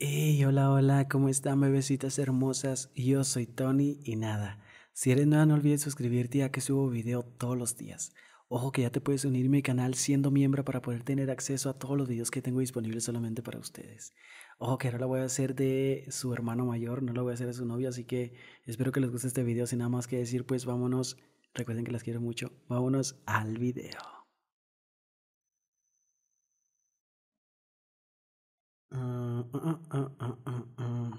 Hey, hola, hola, ¿cómo están bebecitas hermosas? Yo soy Tony y nada, si eres nueva no olvides suscribirte ya que subo video todos los días. Ojo que ya te puedes unir a mi canal siendo miembro para poder tener acceso a todos los videos que tengo disponibles solamente para ustedes. Ojo que ahora lo voy a hacer de su hermano mayor, no lo voy a hacer de su novio, así que espero que les guste este video. Sin nada más que decir, pues vámonos, recuerden que las quiero mucho, vámonos al video. Ah, ah, ah,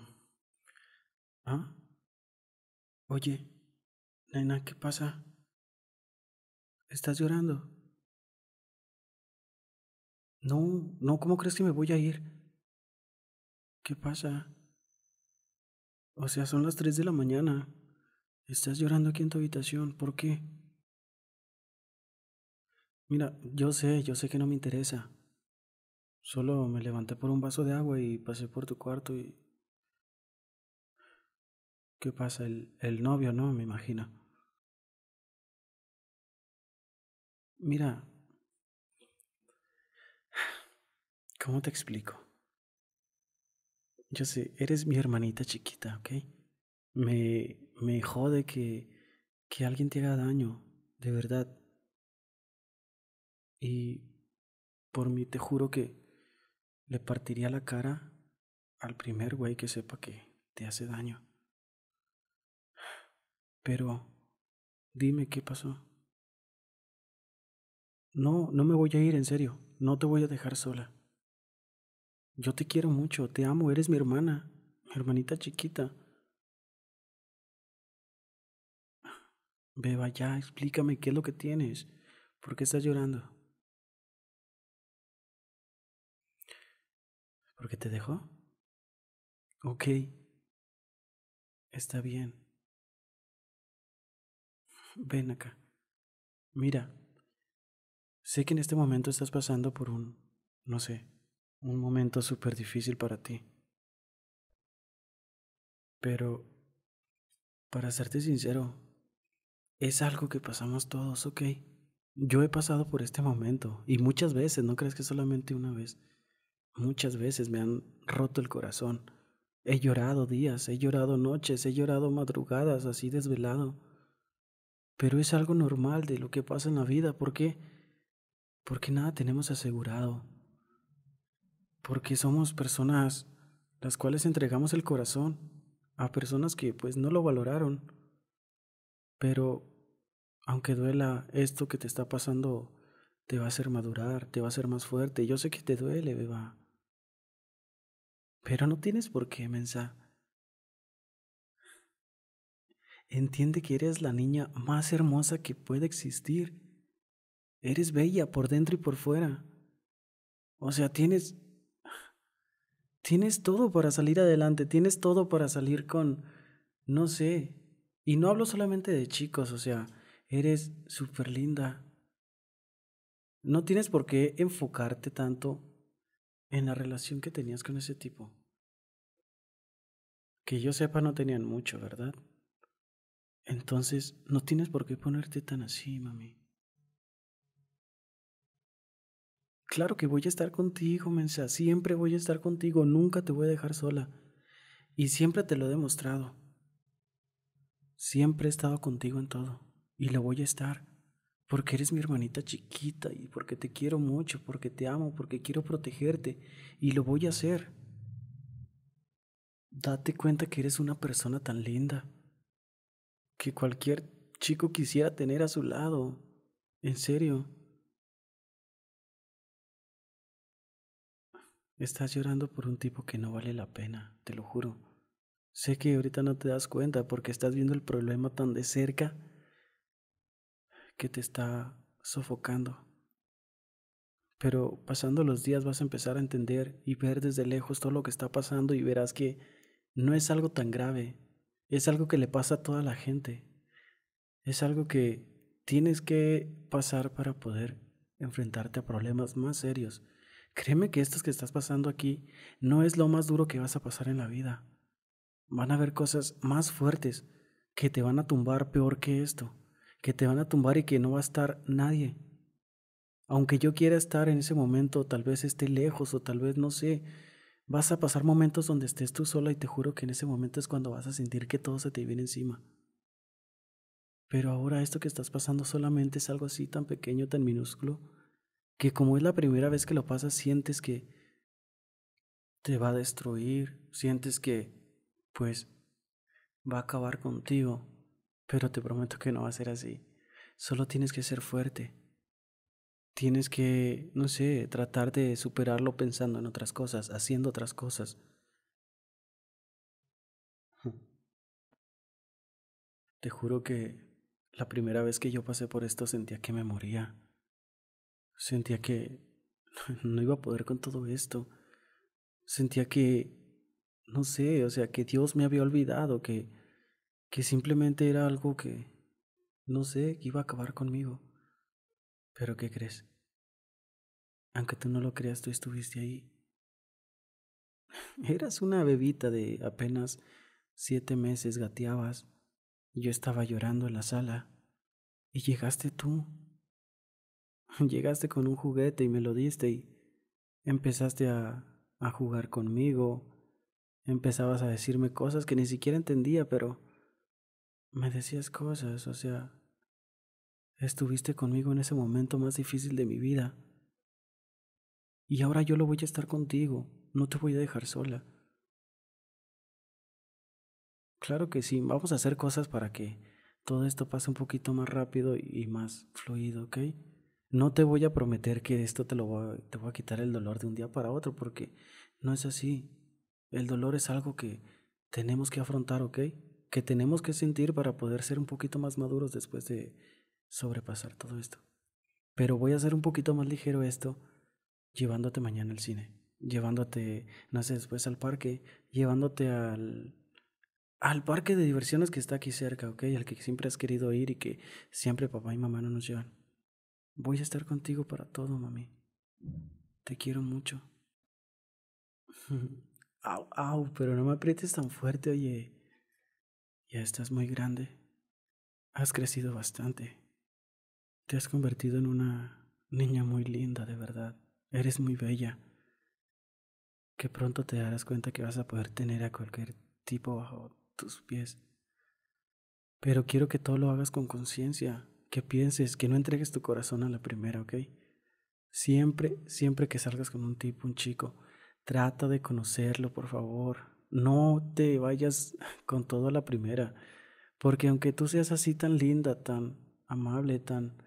¿Ah? Oye, nena, ¿qué pasa? ¿Estás llorando? No, no, ¿cómo crees que me voy a ir? ¿Qué pasa? O sea, son las 3 de la mañana. Estás llorando aquí en tu habitación. ¿Por qué? Mira, yo sé, yo sé que no me interesa. Solo me levanté por un vaso de agua y pasé por tu cuarto y... ¿Qué pasa? El, el novio, ¿no? Me imagino. Mira... ¿Cómo te explico? Yo sé, eres mi hermanita chiquita, ¿ok? Me, me jode que, que alguien te haga daño, de verdad. Y por mí te juro que le partiría la cara al primer güey que sepa que te hace daño. Pero, dime qué pasó. No, no me voy a ir, en serio. No te voy a dejar sola. Yo te quiero mucho, te amo, eres mi hermana, mi hermanita chiquita. Beba, ya, explícame qué es lo que tienes. ¿Por qué estás llorando? ¿Por qué te dejó? Ok. Está bien. Ven acá. Mira. Sé que en este momento estás pasando por un, no sé, un momento súper difícil para ti. Pero, para serte sincero, es algo que pasamos todos, ¿ok? Yo he pasado por este momento y muchas veces, no crees que solamente una vez. Muchas veces me han roto el corazón. He llorado días, he llorado noches, he llorado madrugadas así desvelado. Pero es algo normal de lo que pasa en la vida. ¿Por qué? Porque nada tenemos asegurado. Porque somos personas las cuales entregamos el corazón a personas que pues no lo valoraron. Pero aunque duela, esto que te está pasando te va a hacer madurar, te va a hacer más fuerte. Yo sé que te duele, beba. Pero no tienes por qué, mensa. Entiende que eres la niña más hermosa que puede existir. Eres bella por dentro y por fuera. O sea, tienes... Tienes todo para salir adelante, tienes todo para salir con... No sé. Y no hablo solamente de chicos, o sea, eres súper linda. No tienes por qué enfocarte tanto en la relación que tenías con ese tipo. Que yo sepa no tenían mucho, ¿verdad? Entonces, no tienes por qué ponerte tan así, mami. Claro que voy a estar contigo, Mensa. Siempre voy a estar contigo. Nunca te voy a dejar sola. Y siempre te lo he demostrado. Siempre he estado contigo en todo. Y lo voy a estar porque eres mi hermanita chiquita y porque te quiero mucho, porque te amo, porque quiero protegerte y lo voy a hacer. Date cuenta que eres una persona tan linda que cualquier chico quisiera tener a su lado. En serio. Estás llorando por un tipo que no vale la pena, te lo juro. Sé que ahorita no te das cuenta porque estás viendo el problema tan de cerca que te está sofocando. Pero pasando los días vas a empezar a entender y ver desde lejos todo lo que está pasando y verás que no es algo tan grave, es algo que le pasa a toda la gente, es algo que tienes que pasar para poder enfrentarte a problemas más serios. Créeme que esto que estás pasando aquí no es lo más duro que vas a pasar en la vida. Van a haber cosas más fuertes que te van a tumbar peor que esto que te van a tumbar y que no va a estar nadie. Aunque yo quiera estar en ese momento, tal vez esté lejos o tal vez no sé, vas a pasar momentos donde estés tú sola y te juro que en ese momento es cuando vas a sentir que todo se te viene encima. Pero ahora esto que estás pasando solamente es algo así tan pequeño, tan minúsculo, que como es la primera vez que lo pasas, sientes que te va a destruir, sientes que, pues, va a acabar contigo pero te prometo que no va a ser así. Solo tienes que ser fuerte. Tienes que, no sé, tratar de superarlo pensando en otras cosas, haciendo otras cosas. Te juro que la primera vez que yo pasé por esto sentía que me moría. Sentía que no iba a poder con todo esto. Sentía que, no sé, o sea, que Dios me había olvidado, que que simplemente era algo que, no sé, que iba a acabar conmigo. Pero ¿qué crees? Aunque tú no lo creas, tú estuviste ahí. Eras una bebita de apenas siete meses, gateabas, yo estaba llorando en la sala, y llegaste tú. Llegaste con un juguete y me lo diste y empezaste a, a jugar conmigo, empezabas a decirme cosas que ni siquiera entendía, pero me decías cosas, o sea, estuviste conmigo en ese momento más difícil de mi vida. Y ahora yo lo voy a estar contigo, no te voy a dejar sola. Claro que sí, vamos a hacer cosas para que todo esto pase un poquito más rápido y más fluido, ¿ok? No te voy a prometer que esto te lo voy a, a quitar el dolor de un día para otro, porque no es así. El dolor es algo que tenemos que afrontar, ¿ok? que tenemos que sentir para poder ser un poquito más maduros después de sobrepasar todo esto. Pero voy a hacer un poquito más ligero esto llevándote mañana al cine, llevándote, no sé, después al parque, llevándote al, al parque de diversiones que está aquí cerca, ¿ok? Al que siempre has querido ir y que siempre papá y mamá no nos llevan. Voy a estar contigo para todo, mami. Te quiero mucho. au, au, pero no me aprietes tan fuerte, oye. Ya estás muy grande. Has crecido bastante. Te has convertido en una niña muy linda, de verdad. Eres muy bella. Que pronto te darás cuenta que vas a poder tener a cualquier tipo bajo tus pies. Pero quiero que todo lo hagas con conciencia, que pienses, que no entregues tu corazón a la primera, ¿ok? Siempre, siempre que salgas con un tipo, un chico, trata de conocerlo, por favor no te vayas con todo a la primera, porque aunque tú seas así tan linda, tan amable, tan...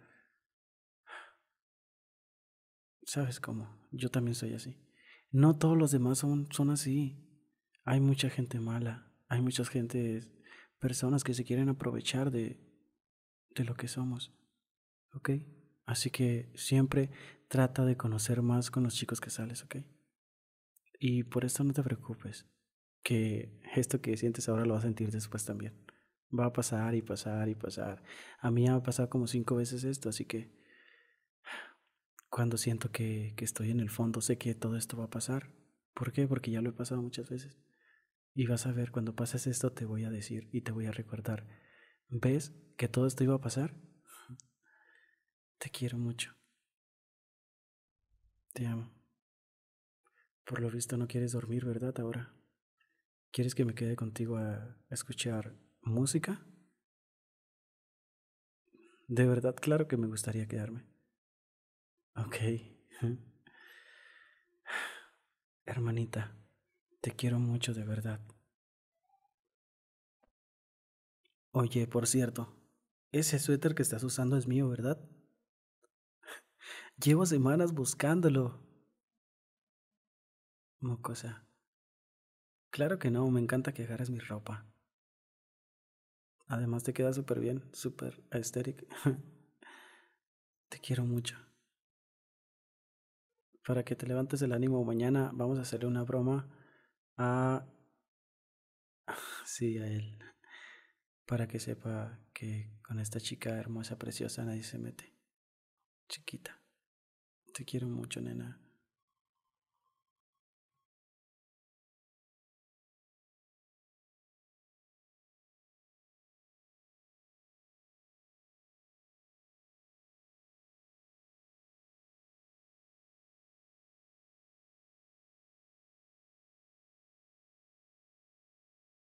¿Sabes cómo? Yo también soy así. No todos los demás son, son así. Hay mucha gente mala, hay muchas gente personas que se quieren aprovechar de, de lo que somos. ¿Ok? Así que siempre trata de conocer más con los chicos que sales, ¿ok? Y por esto no te preocupes que esto que sientes ahora lo vas a sentir después también. Va a pasar y pasar y pasar. A mí ya me ha pasado como cinco veces esto, así que cuando siento que, que estoy en el fondo, sé que todo esto va a pasar. ¿Por qué? Porque ya lo he pasado muchas veces. Y vas a ver, cuando pases esto, te voy a decir y te voy a recordar. ¿Ves que todo esto iba a pasar? Te quiero mucho. Te amo. Por lo visto no quieres dormir, ¿verdad? Ahora. ¿Quieres que me quede contigo a escuchar música? De verdad, claro que me gustaría quedarme. Ok. Hermanita, te quiero mucho de verdad. Oye, por cierto, ese suéter que estás usando es mío, ¿verdad? Llevo semanas buscándolo. Mocosa. Claro que no, me encanta que agarres mi ropa. Además te queda súper bien, súper aesthetic. te quiero mucho. Para que te levantes el ánimo mañana vamos a hacerle una broma a... Sí, a él. Para que sepa que con esta chica hermosa, preciosa, nadie se mete. Chiquita. Te quiero mucho, nena.